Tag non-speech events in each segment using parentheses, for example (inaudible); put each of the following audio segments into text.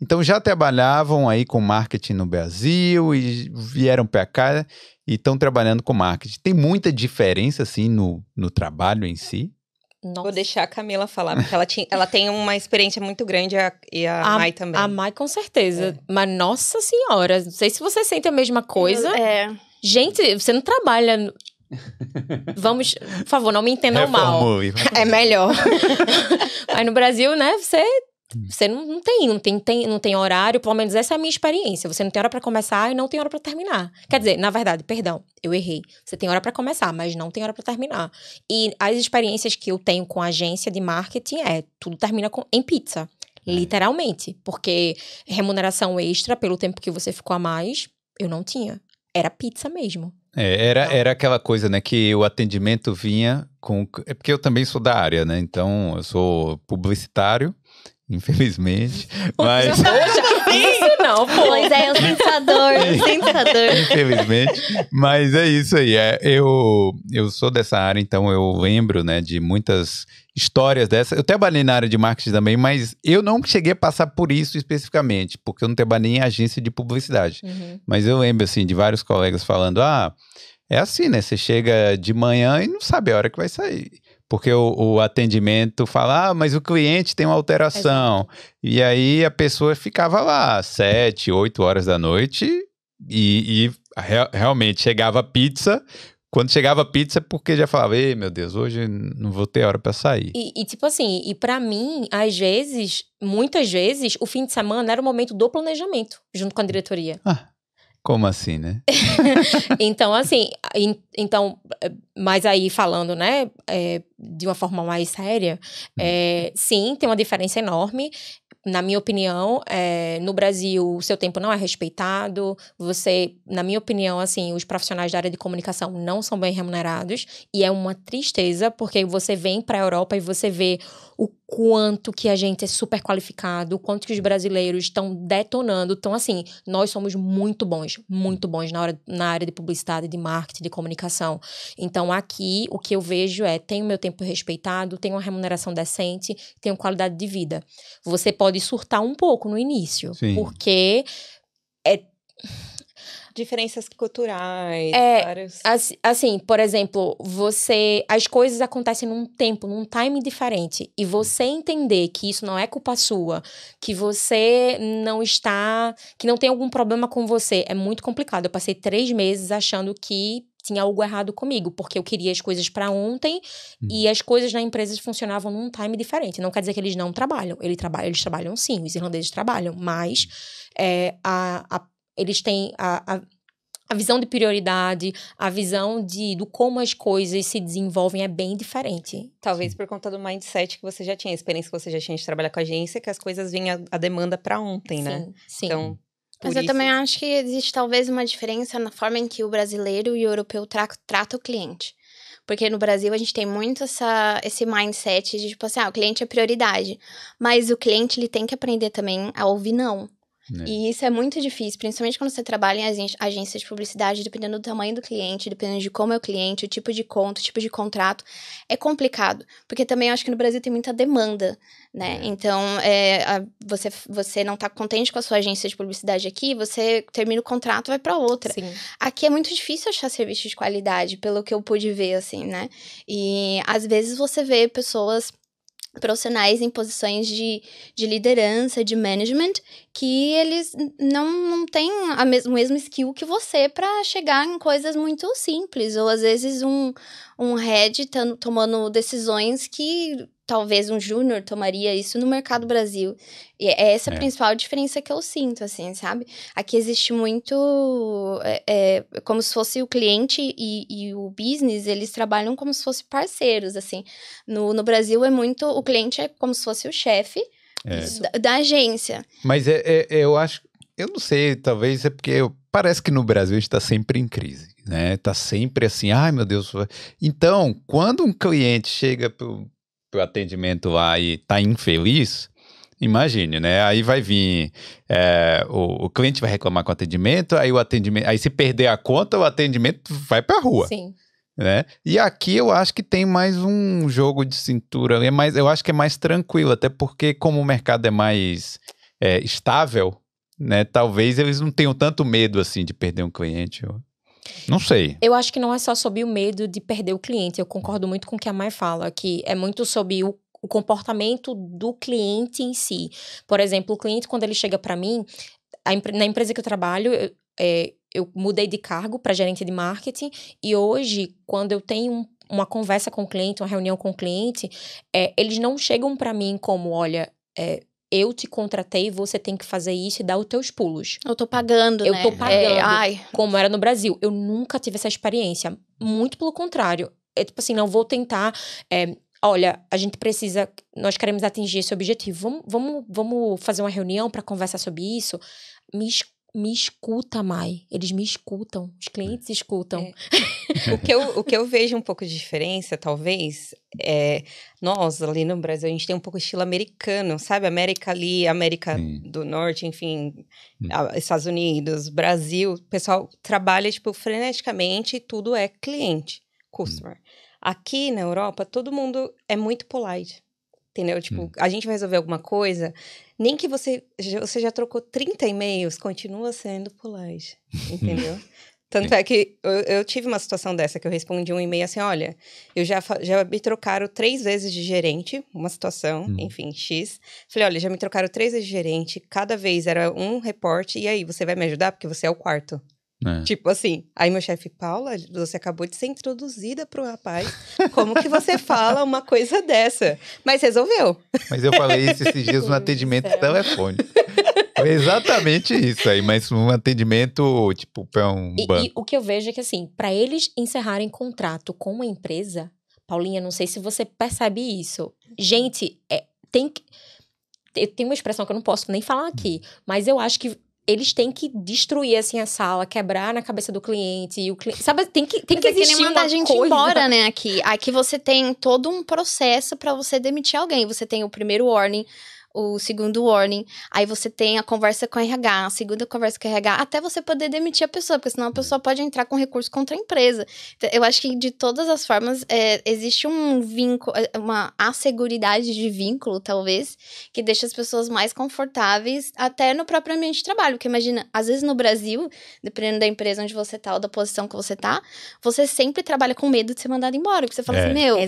Então já trabalhavam aí com marketing no Brasil e vieram para cá e estão trabalhando com marketing. Tem muita diferença assim no, no trabalho em si? Nossa. Vou deixar a Camila falar, porque ela, tinha, ela tem uma experiência muito grande a, e a, a Mai também. A Mai, com certeza. É. Mas, nossa senhora, não sei se você sente a mesma coisa. É. Gente, você não trabalha. (laughs) Vamos, por favor, não me entendam Reformou. mal. É melhor. (laughs) Mas no Brasil, né, você Hum. Você não, não, tem, não tem, tem, não tem horário, pelo menos essa é a minha experiência. Você não tem hora para começar e não tem hora para terminar. Quer dizer, na verdade, perdão, eu errei. Você tem hora para começar, mas não tem hora para terminar. E as experiências que eu tenho com agência de marketing é tudo termina com, em pizza, é. literalmente, porque remuneração extra pelo tempo que você ficou a mais, eu não tinha. Era pizza mesmo. É, era, então era aquela coisa, né, que o atendimento vinha com. É porque eu também sou da área, né? Então, eu sou publicitário. Infelizmente. (laughs) Mas. isso (laughs) não, pô. É, é o sensador, (laughs) é. sensador. Infelizmente. Mas é isso aí. É, eu, eu sou dessa área, então eu lembro, né, de muitas histórias dessa Eu trabalhei na área de marketing também, mas eu não cheguei a passar por isso especificamente, porque eu não trabalhei em agência de publicidade. Uhum. Mas eu lembro, assim, de vários colegas falando: ah, é assim, né? Você chega de manhã e não sabe a hora que vai sair. Porque o, o, atendimento fala, ah, mas o cliente tem uma alteração. E aí a pessoa ficava lá sete, oito horas da noite e, e re realmente chegava pizza. Quando chegava pizza, porque já falava, ei, meu Deus, hoje não vou ter hora para sair. E, e, tipo assim, e para mim, às vezes, muitas vezes, o fim de semana era o momento do planejamento, junto com a diretoria. Ah. Como assim, né? (laughs) então, assim, então, eh, mas aí falando, né, é, de uma forma mais séria, é, sim, tem uma diferença enorme. Na minha opinião, é, no Brasil, o seu tempo não é respeitado. Você, na minha opinião, assim, os profissionais da área de comunicação não são bem remunerados. E é uma tristeza, porque você vem para a Europa e você vê o quanto que a gente é super qualificado, quanto que os brasileiros estão detonando. Então, assim, nós somos muito bons, muito bons na, hora, na área de publicidade, de marketing, de comunicação. Então, aqui, o que eu vejo é, tenho meu tempo respeitado, tenho uma remuneração decente, tenho qualidade de vida. Você pode surtar um pouco no início, Sim. porque é diferenças culturais. É, assim, por exemplo, você. As coisas acontecem num tempo, num time diferente. E você entender que isso não é culpa sua, que você não está. que não tem algum problema com você, é muito complicado. Eu passei três meses achando que tinha algo errado comigo, porque eu queria as coisas para ontem hum. e as coisas na empresa funcionavam num time diferente. Não quer dizer que eles não trabalham, eles trabalham, eles trabalham sim, os irlandeses trabalham, mas é, a, a eles têm a, a a visão de prioridade, a visão de do como as coisas se desenvolvem é bem diferente. Talvez por conta do mindset que você já tinha, a experiência que você já tinha de trabalhar com a agência, que as coisas vêm a, a, demanda para ontem, né? sim, né? Sim. Então, mas eu também acho que existe talvez uma diferença na forma em que o brasileiro e o europeu tra trata o cliente. Porque no Brasil a gente tem muito essa, esse mindset de tipo assim, ah, o cliente é prioridade. Mas o cliente ele tem que aprender também a ouvir não. Né? E isso é muito difícil, principalmente quando você trabalha em agência de publicidade, dependendo do tamanho do cliente, dependendo de como é o cliente, o tipo de conto, o tipo de contrato. É complicado, porque também eu acho que no Brasil tem muita demanda, né? É. Então, é, a, você, você não tá contente com a sua agência de publicidade aqui, você termina o contrato vai para outra. Sim. Aqui é muito difícil achar serviço de qualidade, pelo que eu pude ver, assim, né? E às vezes você vê pessoas profissionais em posições de, de liderança, de management, que eles não, não têm a mes o mesmo skill que você para chegar em coisas muito simples, ou às vezes um, um head tomando decisões que talvez um júnior tomaria isso no mercado Brasil. E é essa é. a principal diferença que eu sinto, assim, sabe? Aqui existe muito. É, é, como se fosse o cliente e, e, o business, eles trabalham como se fossem parceiros, assim. No, no Brasil é muito. O cliente é como se fosse o chefe é. da, da, agência. Mas é, é, eu acho. Eu não sei, talvez é porque eu, parece que no Brasil está sempre em crise, né? Está sempre assim, ai meu Deus. Então, quando um cliente chega o atendimento lá e tá infeliz, Imagine, né? Aí vai vir é, o, o, cliente vai reclamar com o atendimento, aí o atendimento, aí se perder a conta, o atendimento vai para rua. Sim. Né? E aqui eu acho que tem mais um jogo de cintura, é mais, eu acho que é mais tranquilo, até porque como o mercado é mais é, estável, né? Talvez eles não tenham tanto medo assim de perder um cliente. Não sei. Eu acho que não é só sobre o medo de perder o cliente. Eu concordo muito com o que a Mai fala, que é muito sobre o o comportamento do cliente em si. Por exemplo, o cliente, quando ele chega para mim, na empresa que eu trabalho, eu, é, eu mudei de cargo para gerente de marketing e hoje, quando eu tenho um uma conversa com o cliente, uma reunião com o cliente, é, eles não chegam para mim como, olha, é, eu te contratei, você tem que fazer isso e dar os teus pulos. Eu tô pagando, eu né? Eu tô é, pagando. É, como era no Brasil. Eu nunca tive essa experiência. Muito pelo contrário. É tipo assim, não vou tentar. É, olha, a gente precisa. Nós queremos atingir esse objetivo. Vamos, vamos, vamos fazer uma reunião para conversar sobre isso. Me escuta me escuta, Mai. Eles me escutam, os clientes é. escutam. É. (laughs) o, que eu, o que eu vejo um pouco de diferença, talvez, é nós ali no Brasil, a gente tem um pouco estilo americano, sabe? América ali, América do Norte, enfim, hum. Estados Unidos, Brasil. O pessoal trabalha, tipo, freneticamente e tudo é cliente, hum. customer. Aqui na Europa, todo mundo é muito polite. Entendeu? Tipo, hum. a gente vai resolver alguma coisa, nem que você, você já trocou 30 e-mails, continua sendo polite, entendeu? (laughs) Tanto é que eu, eu, tive uma situação dessa que eu respondi um e-mail assim: olha, eu já, já me trocaram três vezes de gerente, uma situação, hum. enfim, X. Falei, olha, já me trocaram três vezes de gerente, cada vez era um reporte, e aí, você vai me ajudar? Porque você é o quarto. É. Tipo assim, aí meu chefe, Paula, você acabou de ser introduzida para o rapaz. Como que você fala uma coisa dessa? Mas resolveu. Mas eu falei isso esses dias no atendimento telefônico. Foi exatamente isso aí, mas um atendimento, tipo, para um e, banco. E o que eu vejo é que, assim, para eles encerrarem contrato com uma empresa, Paulinha, não sei se você percebe isso. Gente, é, tem que. Tem uma expressão que eu não posso nem falar aqui, mas eu acho que eles têm que destruir assim a sala, quebrar na cabeça do cliente e o cliente, sabe, tem que tem Mas que é existir é manda a gente coisa. embora, né, aqui. Aqui você tem todo um processo para você demitir alguém. Você tem o primeiro warning, o segundo warning, aí você tem a conversa com a RH, a segunda conversa com a RH, até você poder demitir a pessoa, porque senão a pessoa pode entrar com recurso contra a empresa. Então, eu acho que de todas as formas é, existe um vínculo, é, uma asseguridade de vínculo, talvez, que deixa as pessoas mais confortáveis até no próprio ambiente de trabalho. Porque imagina, às vezes no Brasil, dependendo da empresa onde você tá ou da posição que você tá, você sempre trabalha com medo de ser mandado embora. Porque você fala é, assim, meu, é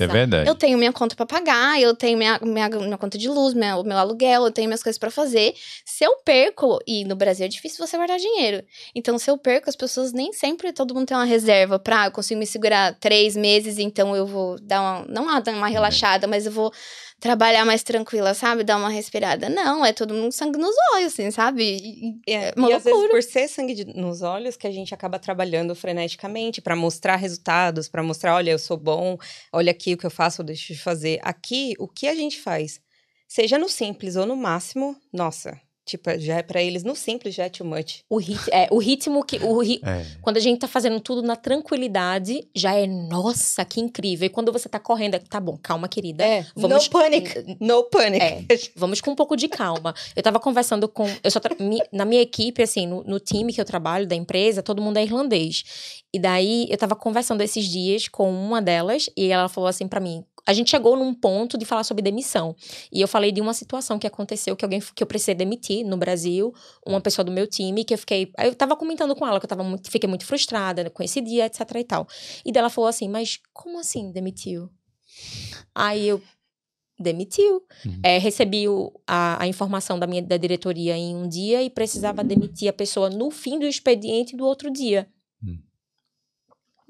eu tenho minha conta para pagar, eu tenho minha, minha, minha conta de luz, meu aluguel aluguel, eu tenho minhas coisas para fazer. Se eu perco, e no Brasil é difícil você guardar dinheiro. Então, se eu perco, as pessoas nem sempre todo mundo tem uma reserva pra ah, eu consigo me segurar três meses, então eu vou dar uma. Não ah, dar uma uhum. relaxada, mas eu vou trabalhar mais tranquila, sabe? Dar uma respirada. Não, é todo mundo sangue nos olhos, assim, sabe? É, é uma e loucura. às vezes por ser sangue de, nos olhos que a gente acaba trabalhando freneticamente para mostrar resultados, para mostrar, olha, eu sou bom, olha aqui o que eu faço, eu deixo de fazer. Aqui, o que a gente faz? Seja no simples ou no máximo, nossa, Tipo, é, já é pra eles no simples, já é too much. O, rit é, o ritmo que. O ri é. Quando a gente tá fazendo tudo na tranquilidade, já é nossa, que incrível. E quando você tá correndo, é, tá bom, calma, querida. É, vamos no panic. No panic. É, vamos com um pouco de calma. Eu tava conversando com. Eu só na minha equipe, assim, no, no time que eu trabalho, da empresa, todo mundo é irlandês. E daí eu tava conversando esses dias com uma delas e ela falou assim para mim: a gente chegou num ponto de falar sobre demissão. E eu falei de uma situação que aconteceu que alguém que eu precisei demitir no Brasil, uma pessoa do meu time, que eu fiquei. Eu tava comentando com ela que eu tava muito, fiquei muito frustrada né, com esse dia, etc. e tal. E dela falou assim: Mas como assim demitiu? Aí eu. Demitiu. Uhum. É, recebi o, a, a, informação da minha da diretoria em um dia e precisava demitir a pessoa no fim do expediente do outro dia.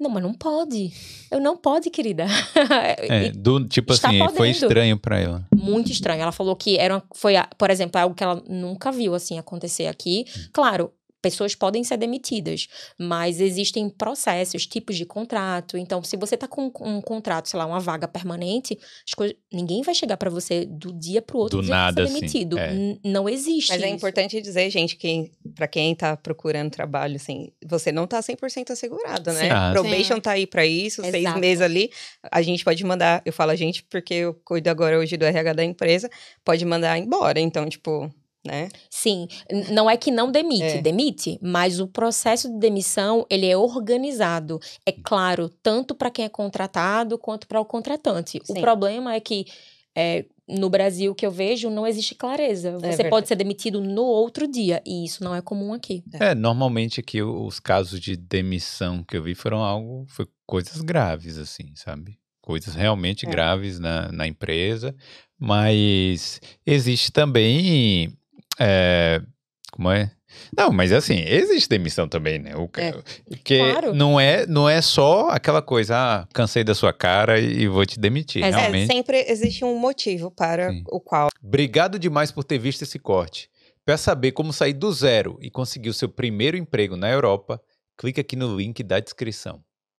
Não, mas não pode. Eu não pode, querida. (laughs) É, do, tipo assim, podendo. foi estranho para ela. Muito estranho. Ela falou que era, foi, por exemplo, algo que ela nunca viu assim acontecer aqui. Hum. Claro, pessoas podem ser demitidas, mas existem processos, tipos de contrato. Então, se você está com um contrato, sei lá, uma vaga permanente, coisas, ninguém vai chegar para você do dia para o outro do é nada, ser assim, demitido. Assim, é. Não existe. Mas é isso. é importante dizer, gente, que para quem está procurando trabalho, assim, você não tá 100% assegurado, né? Sim. Ah, Probation sim. tá aí para isso, Exato. seis meses ali. A gente pode mandar, eu falo a gente porque eu cuido agora hoje do RH da empresa, pode mandar embora. Então, tipo, né? Sim, não é que não demite, é. demite, mas o processo de demissão ele é organizado, é claro, tanto para quem é contratado quanto para o contratante. Sim. O problema é que é, no Brasil que eu vejo não existe clareza. É Você é pode ser demitido no outro dia e isso não é comum aqui. É, é normalmente aqui os casos de demissão que eu vi foram algo, foi coisas graves assim, sabe? Coisas realmente é. graves na, na empresa, mas existe também é, como é? Não, mas é assim, existe demissão também, né? O, é, Porque claro. não, é, não é só aquela coisa, ah, cansei da sua cara e vou te demitir. É, realmente. É, sempre existe um motivo para Sim. o qual. Obrigado demais por ter visto esse corte. Para saber como sair do zero e conseguir o seu primeiro emprego na Europa, clique aqui no link da descrição.